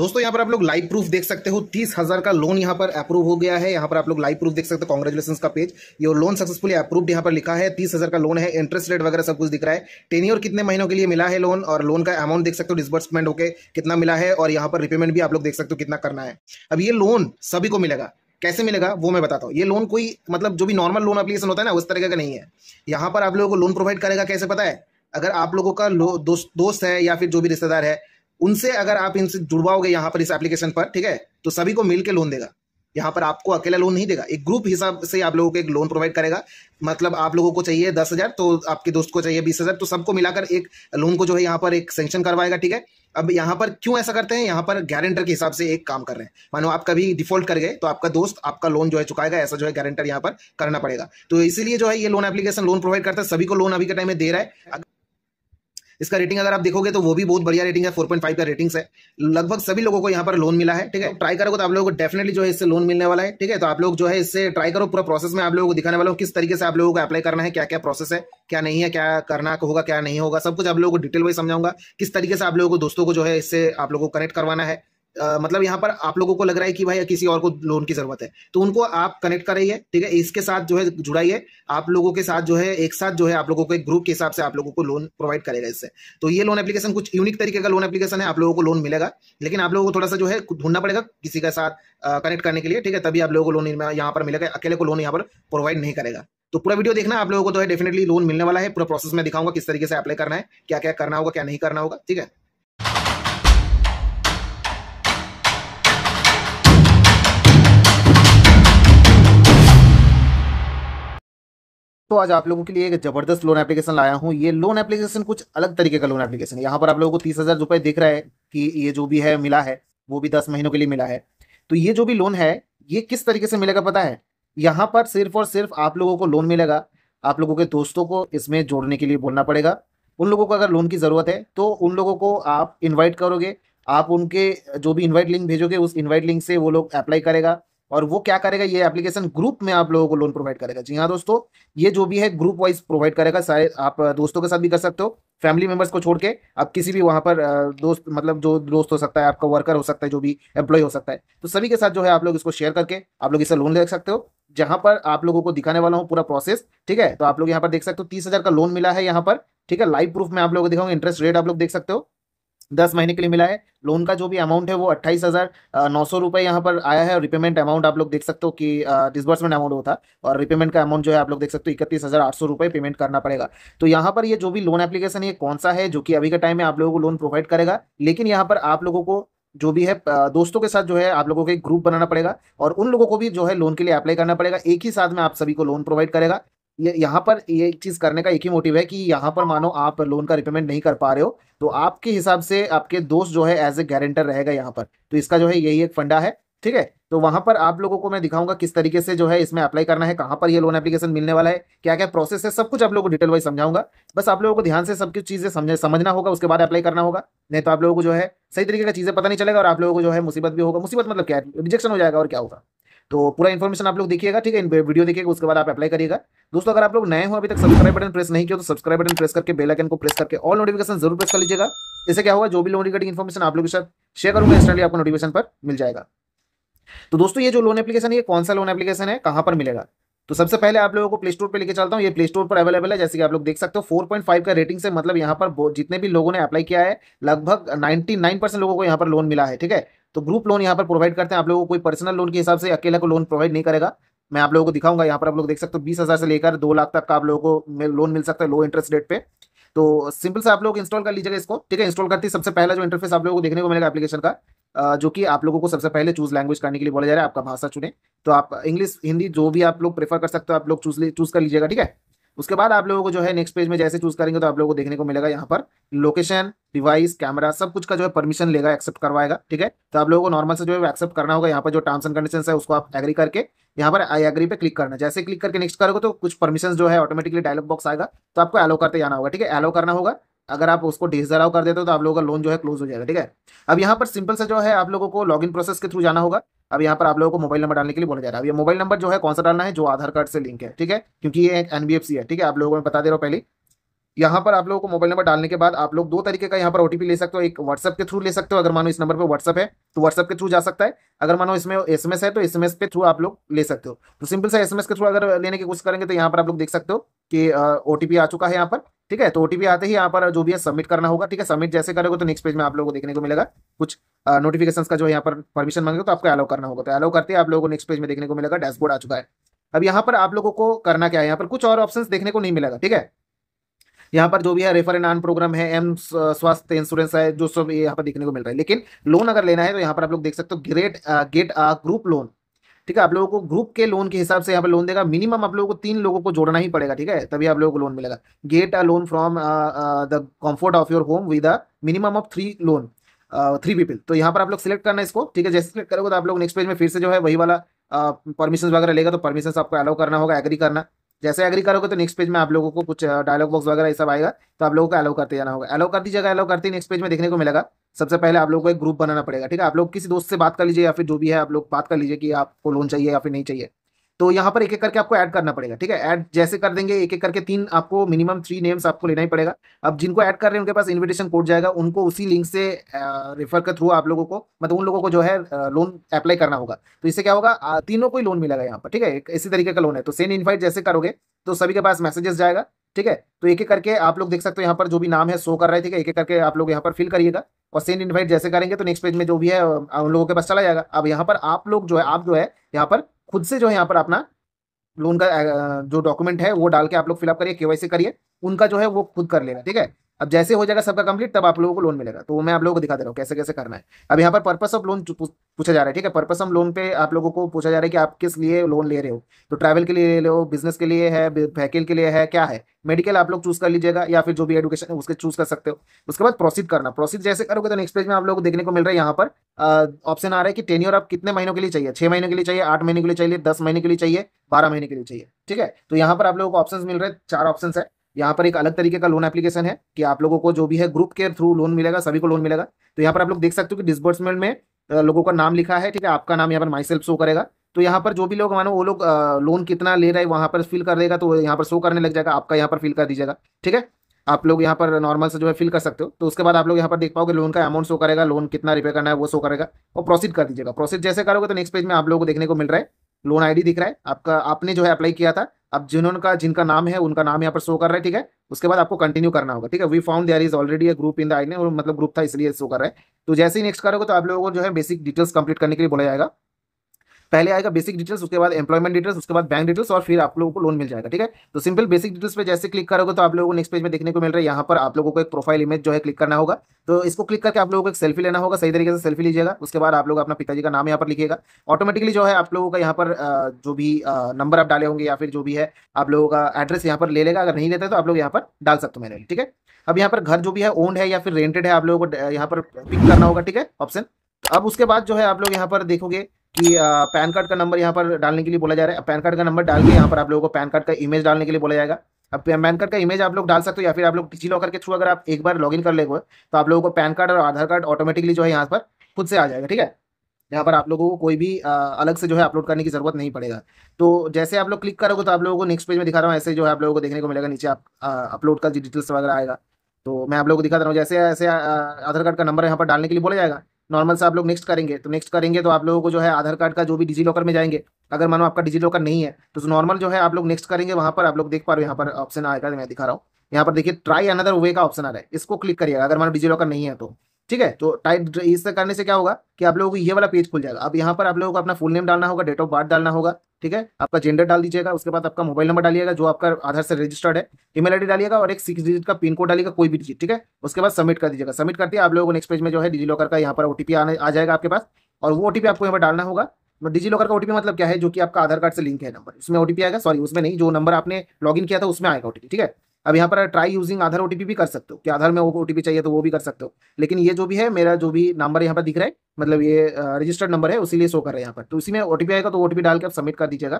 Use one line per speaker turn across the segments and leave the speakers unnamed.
दोस्तों यहाँ पर आप लोग लाइव प्रूफ देख सकते हो तीस हजार का लोन यहाँ पर अप्रूव हो गया है यहाँ पर आप लोग लाइव प्रूफ देख सकते हो कॉन्ग्रेचुलेशन का पेज ये लोन सक्सेसफुली अप्रूव्ड यहाँ पर लिखा है तीस हजार का लोन है इंटरेस्ट रेट वगैरह सब कुछ दिख रहा है टेन्योर कितने महीनों के लिए मिला है लोन और लोन का अमाउंट देख सकते हो डिसबर्समेंट होकर कितना मिला है और यहाँ पर रिपेमेंट भी आप लोग देख सकते हो कितना करना है अब ये लोन सभी को मिलेगा कैसे मिलेगा वो मैं बताता हूँ ये लोन कोई मतलब जो भी नॉर्मल लोन एप्लीकेशन होता है ना उस तरीके का नहीं है यहाँ पर आप लोगों को लोन प्रोवाइड करेगा कैसे पता है अगर आप लोगों का दोस्त दोस्त है या फिर जो भी रिश्तेदार है उनसे अगर आप इनसे जुड़वाओगे यहाँ पर इस एप्लीकेशन पर ठीक है तो सभी को मिलकर लोन देगा यहाँ पर आपको अकेला लोन नहीं देगा एक ग्रुप हिसाब से आप लोगों को एक लोन प्रोवाइड करेगा मतलब आप लोगों को चाहिए दस हज़ार तो आपके दोस्त को चाहिए बीस हज़ार तो सबको मिलाकर एक लोन को जो है यहाँ पर एक सेंक्शन करवाएगा ठीक है अब यहाँ पर क्यों ऐसा करते हैं यहाँ पर गारंटर के हिसाब से एक काम कर रहे हैं मानो आप कभी डिफॉल्ट कर गए तो आपका दोस्त आपका लोन जो है चुकाएगा ऐसा जो है गारंटर यहाँ पर करना पड़ेगा तो इसीलिए जो है ये लोन एप्लीकेशन लोन प्रोवाइड करता है सभी को लोन अभी के टाइम में दे रहा है इसका रेटिंग अगर आप देखोगे तो वो भी बहुत बढ़िया रेटिंग है फोर पॉइंट फाइव का रेटिंग्स है लगभग सभी लोगों को यहाँ पर लोन मिला है ठीक है ट्राई करोगे तो आप लोगों को डेफिनेटली जो है इससे लोन मिलने वाला है ठीक है तो आप लोग जो है इससे ट्राई करो पूरा प्रोसेस में आप लोगों को दिखाने वाला हूँ किस तरीके से आप लोगों को अप्लाई करना है क्या क्या प्रोसेस है क्या नहीं है क्या करना होगा क्या नहीं होगा सब कुछ आप लोगों को डिटेल वाइज समझाऊंगा किस तरीके से आप लोगों को दोस्तों को जो है इससे आप लोगों को कनेक्ट करवाना है आ, मतलब यहाँ पर आप लोगों को लग रहा है कि भाई किसी और को लोन की जरूरत है तो उनको आप कनेक्ट कराइए ठीक है इसके साथ जो है जुड़ाइए आप लोगों के साथ जो है एक साथ जो है आप लोगों को एक ग्रुप के हिसाब से आप लोगों को लोन प्रोवाइड करेगा इससे तो ये लोन एप्लीकेशन कुछ यूनिक तरीके का लोन एप्लीकेशन है आप लोगों को लोन मिलेगा लेकिन आप लोगों को थोड़ा सा जो है ढूंढना पड़ेगा किसी के साथ कनेक्ट करने के लिए ठीक है तभी आप लोगों को लोन यहाँ पर मिलेगा अकेले को लोन यहाँ पर प्रोवाइड नहीं करेगा तो पूरा वीडियो देखना आप लोगों को तो है डेफिनेटली लोन मिलने वाला है पूरा प्रोसेस में दिखाऊंगा किस तरीके से अप्लाई करना है क्या क्या करना होगा क्या नहीं करना होगा ठीक है तो आज आप लोगों के लिए एक जबरदस्त लोन एप्लीकेशन लाया हूँ ये लोन एप्लीकेशन कुछ अलग तरीके का लोन एप्लीकेशन यहाँ पर आप लोगों को तीस हजार रुपए दिख रहा है कि ये जो भी है मिला है वो भी दस महीनों के लिए मिला है तो ये जो भी लोन है ये किस तरीके से मिलेगा पता है यहाँ पर सिर्फ और सिर्फ आप लोगों को लोन मिलेगा आप लोगों के दोस्तों को इसमें जोड़ने के लिए बोलना पड़ेगा उन लोगों को अगर लोन की ज़रूरत है तो उन लोगों को आप इन्वाइट करोगे आप उनके जो भी इन्वाइट लिंक भेजोगे उस इन्वाइट लिंक से वो लोग अप्लाई करेगा और वो क्या करेगा ये एप्लीकेशन ग्रुप में आप लोगों को लोन प्रोवाइड करेगा जी हाँ दोस्तों ये जो भी है ग्रुप वाइज प्रोवाइड करेगा सारे आप दोस्तों के साथ भी कर सकते हो फैमिली मेंबर्स को छोड़ के आप किसी भी वहाँ पर दोस्त मतलब जो दोस्त हो सकता है आपका वर्कर हो सकता है जो भी एम्प्लॉय हो सकता है तो सभी के साथ जो है आप लोग इसको शेयर करके आप लोग इसे लोन ले सकते हो जहाँ पर आप लोगों को दिखाने वाला हूँ पूरा प्रोसेस ठीक है तो आप लोग यहाँ पर देख सकते हो तीस हजार का लोन मिला है यहाँ पर ठीक है लाइव प्रूफ में आप लोगों को दिखाऊंगा इंटरेस्ट रेट आप लोग देख सकते हो दस महीने के लिए मिला है लोन का जो भी अमाउंट है वो अट्ठाईस हज़ार नौ सौ रुपये यहाँ पर आया है और रिपेमेंट अमाउंट आप लोग देख सकते हो कि डिसबर्समेंट अमाउंट वो था और रिपेमेंट का अमाउंट जो है आप लोग देख सकते हो इकतीस हज़ार आठ सौ रुपये पेमेंट करना पड़ेगा तो यहाँ पर ये जो भी लोन एप्लीकेशन ये कौन सा है जो कि अभी के टाइम में आप लोगों को लोन प्रोवाइड करेगा लेकिन यहाँ पर आप लोगों को जो भी है दोस्तों के साथ जो है आप लोगों को एक ग्रुप बनाना पड़ेगा और उन लोगों को भी जो है लोन के लिए अप्लाई करना पड़ेगा एक ही साथ में आप सभी को लोन प्रोवाइड करेगा ये यहाँ पर ये चीज करने का एक ही मोटिव है कि यहाँ पर मानो आप लोन का रिपेमेंट नहीं कर पा रहे हो तो आपके हिसाब से आपके दोस्त जो है एज ए गारंटर रहेगा यहाँ पर तो इसका जो है यही एक फंडा है ठीक है तो वहां पर आप लोगों को मैं दिखाऊंगा किस तरीके से जो है इसमें अप्लाई करना है कहां पर ये लोन एप्लीकेशन मिलने वाला है क्या क्या प्रोसेस है सब कुछ आप लोगों को डिटेल वाइज समझाऊंगा बस आप लोगों को ध्यान से सब कुछ चीजें समझ समझना होगा उसके बाद अप्लाई करना होगा नहीं तो आप लोगों को जो है सही तरीके का चीजें पता नहीं चलेगा और आप लोगों को जो है मुसीबत भी होगा मुसीबत मतलब क्या रिजेक्शन हो जाएगा और क्या होगा तो पूरा इन्फॉर्मेशन आप लोग देखिएगा ठीक है वीडियो देखिएगा उसके बाद आप अप्लाई करिएगा दोस्तों अगर आप लोग नए हो अभी तक सब्सक्राइब बटन प्रेस नहीं किया तो सब्सक्राइब बटन प्रेस करके बेल आइकन को प्रेस करके ऑल नोटिफिकेशन जरूर प्रेस कर लीजिएगा इससे क्या होगा जो भी लोन रिगार्डिंग इन्फॉर्मेशन आप लोग के साथ शेयर करूंगा इंस्टेंटली आपको नोटिफिकेशन पर मिल जाएगा तो दोस्तों ये जो लोन एप्लीकेशन है ये कौन सा लोन एप्लीकेशन है कहां पर मिलेगा तो सबसे पहले आप लोगों को प्ले स्टोर पर लेके चलता हूँ ये प्ले स्टोर पर अवेलेबल है जैसे कि आप लोग देख सकते हो 4.5 का रेटिंग से मतलब यहाँ पर जितने भी लोगों ने अप्लाई किया है लगभग 99 परसेंट लोगों को यहाँ पर लोन मिला है ठीक है तो ग्रुप लोन यहाँ पर प्रोवाइड करते हैं आप लोगों को कोई पर्सनल लोन के हिसाब से अकेला को लोन प्रोवाइड नहीं करेगा मैं आप लोगों को दिखाऊंगा यहाँ पर आप लोग देख सकते हो बीस हज़ार से लेकर दो लाख तक का आप लोगों को लोन मिल सकता है लो इंटरेस्ट रेट पे तो सिंपल से आप लोग इंस्टॉल कर लीजिएगा इसको ठीक है इंस्टॉल है सबसे पहला जो इंटरफेस आप लोगों को देखने को मिलेगा एप्लीकेशन का जो कि आप लोगों को सबसे पहले चूज लैंग्वेज करने के लिए बोला जा रहा है आपका भाषा चुने तो आप इंग्लिश हिंदी जो भी आप लोग प्रेफर कर सकते हो आप लोग चूज चूज कर लीजिएगा ठीक है उसके बाद आप लोगों को जो है नेक्स्ट पेज में जैसे चूज करेंगे तो आप लोगों को देखने को मिलेगा यहाँ पर लोकेशन डिवाइस कैमरा सब कुछ का जो है परमिशन लेगा एक्सेप्ट करवाएगा ठीक है तो आप लोगों को नॉर्मल से जो है एक्सेप्ट करना होगा यहाँ पर जो टर्म्स एंड कंडीशन है उसको आप एग्री करके यहाँ पर आई एग्री पे क्लिक करना जैसे क्लिक करके नेक्स्ट करोगे तो कुछ परमिशन जो है ऑटोमेटिकली डायलॉग बॉक्स आएगा तो आपको एलो करते जाना होगा ठीक है एलो करना होगा अगर आप उसको डिसअलाउ कर देते हो तो आप लोगों का लोन जो है क्लोज हो जाएगा ठीक है अब यहाँ पर सिंपल से जो है आप लोगों को लॉगिन प्रोसेस के थ्रू जाना होगा अब यहाँ पर आप लोगों को मोबाइल नंबर डालने के लिए बोला जा रहा है अब ये मोबाइल नंबर जो है कौन सा डालना है जो आधार कार्ड से लिंक है ठीक है क्योंकि ये एनबीएफसी है ठीक है आप लोगों को बता दे रहा हूँ पहले यहाँ पर आप लोगों को मोबाइल नंबर डालने के बाद आप लोग दो तरीके का यहाँ पर ओटीपी ले सकते हो एक व्हाट्सएप के थ्रू ले सकते हो अगर मानो इस नंबर पर व्हाट्सएप है तो व्हाट्सएप के थ्रू जा सकता है अगर मानो इसमें एसएमएस है तो एसएमएस पे थ्रू आप लोग ले सकते हो तो सिंपल सा एसएमएस के थ्रू अगर लेने की कोशिश करेंगे तो यहाँ पर आप लोग देख सकते हो कि ओटीपी आ चुका है यहाँ पर ठीक है तो ओटीपी आते ही यहाँ पर जो भी है सबमिट करना होगा ठीक है सबमिट जैसे करोगे तो नेक्स्ट पेज में आप लोगों को देखने को मिलेगा कुछ नोटिफिकेशन का जो यहाँ पर परमिशन मांगे तो आपको अलाउ करना होगा तो अलाउ करते आप लोगों को नेक्स्ट पेज में देखने को मिलेगा डैशबोर्ड आ चुका है अब यहाँ पर आप लोगों को करना क्या है यहाँ पर कुछ और ऑप्शन देखने को नहीं मिलेगा ठीक है यहाँ पर जो भी है रेफर एंड आन प्रोग्राम है एम स्वास्थ्य इंश्योरेंस है जो सब यहाँ पर देखने को मिल रहा है लेकिन लोन अगर लेना है तो यहाँ पर आप लोग देख सकते हो ग्रेट गेट ग्रुप लोन ठीक है आप लोगों को ग्रुप के लोन के हिसाब से यहाँ पर लोन देगा मिनिमम आप लोगों को तीन लोगों को जोड़ना ही पड़ेगा ठीक है तभी आप लोगों को लोन मिलेगा get a loan from the comfort of your home with a minimum of three loan three people तो यहाँ पर आप लोग सिलेक्ट करना इसको ठीक है जैसे सिलेक्ट करोगे तो आप लोग नेक्स्ट पेज में फिर से जो है वही वाला परमिशन वगैरह लेगा तो परमिशन आपको अलाउ करना होगा एग्री करना जैसे एग्री करोगे तो नेक्स्ट पेज में आप लोगों को कुछ डायलॉग बॉक्स वगैरह ये सब आएगा तो आप लोगों को अलाउ करते जाना होगा अलाउ कर दीजिएगा अलाउ करते नेक्स्ट पेज में देखने को मिलेगा सबसे पहले आप लोग को एक ग्रुप बनाना पड़ेगा ठीक है आप लोग किसी दोस्त से बात कर लीजिए या फिर जो भी है आप लोग बात कर लीजिए कि आपको लोन चाहिए या फिर नहीं चाहिए तो यहाँ पर एक एक करके आपको ऐड करना पड़ेगा ठीक है ऐड जैसे कर देंगे एक एक करके तीन आपको मिनिमम थ्री नेम्स आपको लेना ही पड़ेगा अब जिनको ऐड कर रहे हैं उनके पास इन्विटेशन कोड जाएगा उनको उसी लिंक से रेफर के थ्रू आप लोगों को मतलब उन लोगों को जो है लोन अप्लाई करना होगा तो इससे क्या होगा तीनों को ही लोन मिलेगा यहाँ पर ठीक है इसी तरीके का लोन है तो सेंड इन्वाइट जैसे करोगे तो सभी के पास मैसेजेस जाएगा ठीक है तो एक एक करके आप लोग देख सकते हो यहाँ पर जो भी नाम है शो कर रहा है ठीक है एक एक करके आप लोग यहाँ पर फिल करिएगा और सेंड इनवाइट जैसे करेंगे तो नेक्स्ट पेज में जो भी है उन लोगों के पास चला जाएगा अब यहाँ पर आप लोग जो है आप जो है यहाँ पर खुद से जो है यहाँ पर अपना लोन का जो डॉक्यूमेंट है वो डाल के आप लोग फिलअप करिए केवाईसी करिए उनका जो है वो खुद कर लेगा ठीक है अब जैसे हो जाएगा सबका कंप्लीट तब आप लोगों को लोन मिलेगा तो मैं आप लोगों को दिखा दे रहा हूँ कैसे कैसे करना है अब यहाँ पर पर्पस ऑफ लोन पूछा जा रहा है ठीक है पर्पस ऑफ लोन पे आप लोगों को पूछा जा रहा है कि आप किस लिए लोन ले रहे हो तो ट्रैवल के लिए ले रहे हो बिजनेस के लिए है वहकिल के लिए है क्या है मेडिकल आप लोग चूज कर लीजिएगा या फिर जो भी एडुकेशन है उसके चूज कर सकते हो उसके बाद प्रोसीड करना प्रोसीड जैसे करोगे तो नेक्स्ट पेज में आप लोग को देखने को मिल रहा है यहाँ पर ऑप्शन आ रहा है कि टेन्योर आप कितने महीनों के लिए चाहिए छह महीने के लिए चाहिए आठ महीने के लिए चाहिए दस महीने के लिए चाहिए बारह महीने के लिए चाहिए ठीक है तो यहाँ पर आप लोगों को ऑप्शन मिल रहे हैं चार ऑप्शन है यहाँ पर एक अलग तरीके का लोन एप्लीकेशन है कि आप लोगों को जो भी है ग्रुप के थ्रू लोन मिलेगा सभी को लोन मिलेगा तो यहाँ पर आप लोग देख सकते हो कि डिसबर्समेंट में लोगों का नाम लिखा है ठीक है आपका नाम यहाँ पर माई सेल्फ शो करेगा तो यहाँ पर जो भी लोग मानो वो लोग लोन कितना ले रहे हैं वहाँ पर फिल कर देगा तो यहाँ पर शो करने लग जाएगा आपका यहाँ पर फिल कर दीजिएगा ठीक है आप लोग यहाँ पर नॉर्मल से जो है फिल कर सकते हो तो उसके बाद आप लोग यहाँ पर देख पाओगे लोन का अमाउंट शो करेगा लोन कितना रिपे करना है वो शो करेगा और प्रोसीड कर दीजिएगा प्रोसीड जैसे करोगे तो नेक्स्ट पेज में आप लोगों को देखने को मिल रहा है लोन आईडी दिख रहा है आपका आपने जो है अप्लाई किया था अब जिनका जिनका नाम है उनका नाम यहाँ पर शो कर रहा है ठीक है उसके बाद आपको कंटिन्यू करना होगा ठीक है we found there is already a group in the आई ने मतलब ग्रुप था इसलिए शो कर रहा है तो जैसे ही नेक्स्ट करोगे तो आप लोगों को जो है बेसिक डिटेल्स कंप्लीट करने के लिए बोला जाएगा पहले आएगा बेसिक डिटेल्स उसके बाद एम्प्लॉयमेंट डिटेल्स उसके बाद बैंक डिटेल्स और फिर आप लोगों को लोन मिल जाएगा ठीक है तो सिंपल बेसिक डिटेल्स पे जैसे क्लिक करोगे तो आप लोगों को नेक्स्ट पेज में देखने को मिल रहा है यहाँ पर आप लोगों को एक प्रोफाइल इमेज जो है क्लिक करना होगा तो इसको क्लिक करके आप लोगों को एक सेल्फी लेना होगा सही तरीके से सेल्फी लीजिएगा उसके बाद आप लोग अपना पिताजी का नाम यहाँ पर लिखेगा ऑटोमेटिकली जो है आप लोगों का यहाँ पर जो भी नंबर आप डाले होंगे या फिर जो भी है आप लोगों का एड्रेस यहाँ पर ले लेगा अगर नहीं लेता है तो आप लोग यहाँ पर डाल सकते हो मेरे ठीक है अब यहाँ पर घर जो भी है ओन्ड है या फिर रेंटेड है आप लोगों को यहाँ पर पिक करना होगा ठीक है ऑप्शन अब उसके बाद जो है आप लोग यहाँ पर देखोगे कि पैन कार्ड का नंबर यहाँ पर डालने के लिए बोला जा रहा है पैन कार्ड का नंबर डाल के यहाँ पर आप लोगों को पैन कार्ड का इमेज डालने के लिए बोला जाएगा अब पैन कार्ड का इमेज आप लोग डाल सकते हो या फिर आप लोग डिजी लॉकर के थ्रू अगर आप एक बार लॉगिन कर ले तो आप लोगों को पैन कार्ड और आधार कार्ड ऑटोमेटिकली जो है यहाँ पर खुद से आ जाएगा ठीक है यहाँ पर आप लोगों को कोई भी अलग से जो है अपलोड करने की जरूरत नहीं पड़ेगा तो जैसे आप लोग क्लिक करोगे तो आप लोगों को नेक्स्ट पेज में दिखा रहा हूँ ऐसे जो है आप लोगों को देखने को मिलेगा नीचे आप अपलोड का डिटेल्स वगैरह आएगा तो मैं आप लोगों को दिखा रहा हूँ जैसे ऐसे आधार कार्ड का नंबर यहाँ पर डालने के लिए बोला जाएगा नॉर्मल से आप लोग नेक्स्ट करेंगे तो नेक्स्ट करेंगे तो आप लोगों को जो है आधार कार्ड का जो भी डिजी लॉकर में जाएंगे अगर मानो आपका डिजी लॉकर नहीं है तो नॉर्मल जो है आप लोग नेक्स्ट करेंगे वहाँ पर आप लोग देख पा रहे हो यहाँ पर ऑप्शन आएगा मैं दिखा रहा हूँ यहाँ पर देखिए ट्राई अनदर वे का ऑप्शन आ रहा है इसको क्लिक करिएगा अगर मानो डिजी लॉकर नहीं है तो ठीक है तो टाइप इस करने से क्या होगा कि आप लोगों को ये वाला पेज खुल जाएगा अब यहाँ पर आप लोगों को अपना फुल नेम डालना होगा डेट ऑफ बर्थ डालना होगा ठीक है आपका जेंडर डाल दीजिएगा उसके बाद आपका मोबाइल नंबर डालिएगा जो आपका आधार से रजिस्टर्ड है ईमेल आईडी डालिएगा और एक सिक्स डिजिट का पिन कोड डालिएगा कोई भी डिजिट ठीक है उसके बाद सबमिट कर दीजिएगा सबमिट करते आप लोगों को नेक्स्ट पेज में जो है डिजी लॉकर का यहाँ पर ओटीपी आने आ जाएगा आपके पास और वो ओटीपी आपको यहाँ पर डालना होगा डिजी तो लॉकर का ओटीपी मतलब क्या है जो कि आपका आधार कार्ड से लिंक है नंबर उसमें ओटीपी आएगा सॉरी उसमें नहीं जो नंबर आपने इन किया था उसमें आएगा ओटीपी ठीक है अब यहाँ पर ट्राई यूजिंग आधार ओटीपी भी कर सकते हो कि आधार में ओ ओटीपी चाहिए तो वो भी कर सकते हो लेकिन ये जो भी है मेरा जो भी नंबर यहाँ पर दिख रहा है मतलब ये रजिस्टर्ड नंबर है उसी शो कर रहा है यहाँ पर तो उसी में ओटीपी आएगा तो ओटीपी डाल के आप सबमिट कर दीजिएगा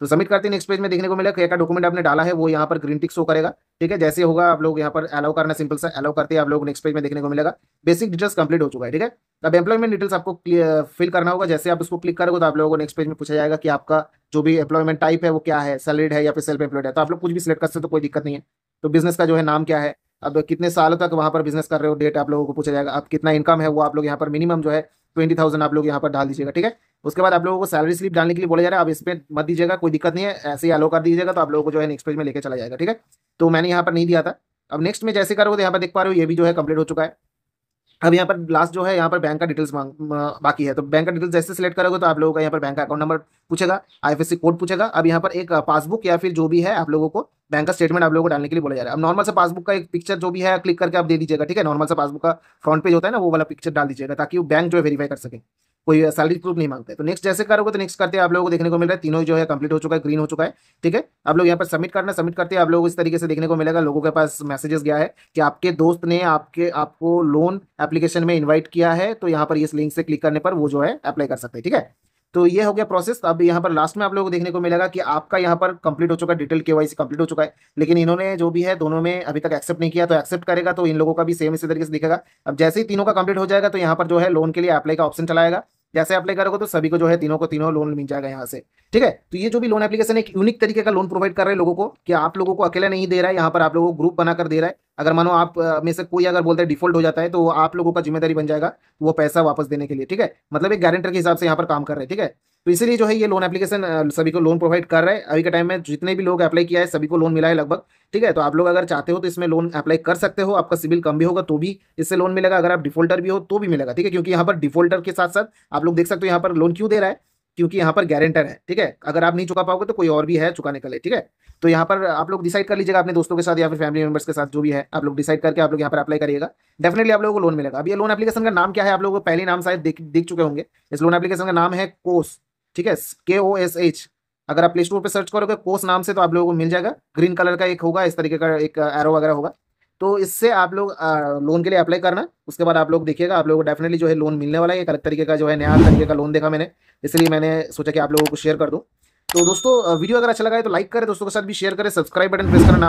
तो सबमिट करते नेक्स्ट पेज में देखने को मिला क्या डॉक्यूमेंट आपने डाला है वो यहाँ पर ग्रीन टिक शो करेगा ठीक है जैसे होगा आप लोग यहाँ पर अलाउ करना सिंपल सा अलाउ करते हैं आप लोग नेक्स्ट पेज में देखने को मिलेगा बेसिक डिटेल्स कंप्लीट हो चुका है ठीक है अब एम्प्लॉयमेंट डिटेल्स आपको फिल करना होगा जैसे आप उसको क्लिक करोगे तो आप लोगों को नेक्स्ट पेज में पूछा जाएगा कि आपका जो भी एम्प्लॉयमेंट टाइप है वो क्या है सैलरीड है या फिर सेल्फ एम्प्लॉयड है तो आप लोग कुछ भी सिलेक्ट कर सकते हो तो कोई दिक्कत नहीं है तो बिजनेस का जो है नाम क्या है अब कितने साल तक वहाँ पर बिजनेस कर रहे हो डेट आप लोगों को पूछा जाएगा अब कितना इनकम है वो आप लोग यहाँ पर मिनिमम जो है ट्वेंटी थाउजेंड आप लोग यहाँ पर डाल दीजिएगा ठीक है उसके बाद आप लोगों को सैलरी स्लिप डालने के लिए बोला जा रहा है आप इसमें मत दीजिएगा कोई दिक्कत नहीं है ऐसे ही अलो कर दीजिएगा तो आप लोगों को जो है नेक्स्ट पेज में लेकर चला जाएगा ठीक है तो मैंने यहाँ पर नहीं दिया था अब नेक्स्ट में जैसे करोगे तो यहाँ पर देख पा रहे हो ये भी जो है कंप्लीट हो चुका है अब यहाँ पर लास्ट जो है यहाँ पर बैंक का डिटेल्स मांग बाकी है तो बैंक का डिटेल्स जैसे सिलेक्ट करोगे तो आप लोगों का यहाँ पर बैंक का अकाउंट नंबर पूछेगा आईएफएससी कोड पूछेगा अब यहाँ पर एक पासबुक या फिर जो भी है आप लोगों को बैंक का स्टेटमेंट आप लोगों को डालने के लिए बोला जा रहा है अब नॉर्मल से पासबुक का एक पिक्चर जो भी है क्लिक करके आप दे दीजिएगा ठीक है नॉर्मल से पासबुक का फ्रंट पेज होता है ना वो वाला पिक्चर डाल दीजिएगा ताकि वो बैंक जो है वेरीफाई कर सके कोई सैलरी प्रूफ नहीं मांगते तो नेक्स्ट जैसे करोगे तो नेक्स्ट करते हैं आप लोगों को देखने को मिल रहा है तीनों जो है कंप्लीट हो चुका है ग्रीन हो चुका है ठीक है आप लोग यहाँ पर सबमिट करना सबमिट करते हैं आप लोगों को इस तरीके से देखने को मिलेगा लोगों के पास मैसेजेस गया है कि आपके दोस्त ने आपके आपको लोन एप्लीकेशन में इन्वाइट किया है तो यहाँ पर इस लिंक से क्लिक करने पर वो जो है अप्लाई कर सकते हैं ठीक है तो ये हो गया प्रोसेस अब यहाँ पर लास्ट में आप लोगों को देखने को मिलेगा कि आपका यहाँ पर कंप्लीट हो चुका है डिटेल केवाईसी कंप्लीट हो चुका है लेकिन इन्होंने जो भी है दोनों में अभी तक एक्सेप्ट नहीं किया तो एक्सेप्ट करेगा तो इन लोगों का भी सेम इसी तरीके से दिखेगा अब जैसे ही तीनों का कंप्लीट हो जाएगा तो यहाँ पर जो है लोन के लिए अप्लाई का ऑप्शन चलाएगा जैसे अप्लाई करोगे तो सभी को जो है तीनों को तीनों लोन मिल जाएगा यहाँ से ठीक है तो ये जो भी लोन एप्लीकेशन एक यूनिक तरीके का लोन प्रोवाइड कर रहे हैं लोगों को कि आप लोगों को अकेले नहीं दे रहा है यहाँ पर आप लोगों को ग्रुप बनाकर दे रहा है अगर मानो आप में से कोई अगर बोलते हैं डिफॉल्ट हो जाता है तो आप लोगों का जिम्मेदारी बन जाएगा वो पैसा वापस देने के लिए ठीक है मतलब एक गारंटर के हिसाब से यहाँ पर काम कर रहे हैं ठीक है तो इसीलिए जो है ये लोन एप्लीकेशन सभी को लोन प्रोवाइड कर रहा है अभी के टाइम में जितने भी लोग अप्लाई किया है सभी को लोन मिला है लगभग ठीक है तो आप लोग अगर चाहते हो तो इसमें लोन अप्लाई कर सकते हो आपका सिविल कम भी होगा तो भी इससे लोन मिलेगा अगर आप डिफॉल्टर भी हो तो भी मिलेगा ठीक है क्योंकि यहाँ पर डिफॉल्टर के साथ साथ आप लोग देख सकते हो यहाँ पर लोन क्यों दे रहा है क्योंकि यहाँ पर गारंटर है ठीक है अगर आप नहीं चुका पाओगे तो कोई और भी है चुकाने के लिए ठीक है तो यहाँ पर आप लोग डिसाइड कर लीजिएगा अपने दोस्तों के साथ या फिर फैमिली मेंबर्स के साथ जो भी है आप लोग डिसाइड करके आप लोग यहाँ पर अप्लाई करिएगा डेफिनेटली आप लोगों को लोन मिलेगा अब ये लोन एप्लीकेशन का नाम क्या है आप लोग पहले नाम शायद देख देख चुके होंगे इस लोन एप्लीकेशन का नाम है कोस ठीक है के ओ एस एच अगर आप प्ले स्टोर पर सर्च करोगे कोस नाम से तो आप लोगों को मिल जाएगा ग्रीन कलर का एक होगा इस तरीके का एक एरो वगैरह होगा तो इससे आप लोग लोन के लिए अप्लाई करना उसके बाद आप लोग देखिएगा आप लोगों को डेफिनेटली जो है लोन मिलने वाला है एक अलग तरीके का जो है नया तरीके का लोन देखा मैंने इसलिए मैंने सोचा कि आप लोगों को शेयर कर दूँ तो दोस्तों वीडियो अगर अच्छा लगा है तो लाइक करें दोस्तों के साथ भी शेयर करें सब्सक्राइब बटन प्रेस करना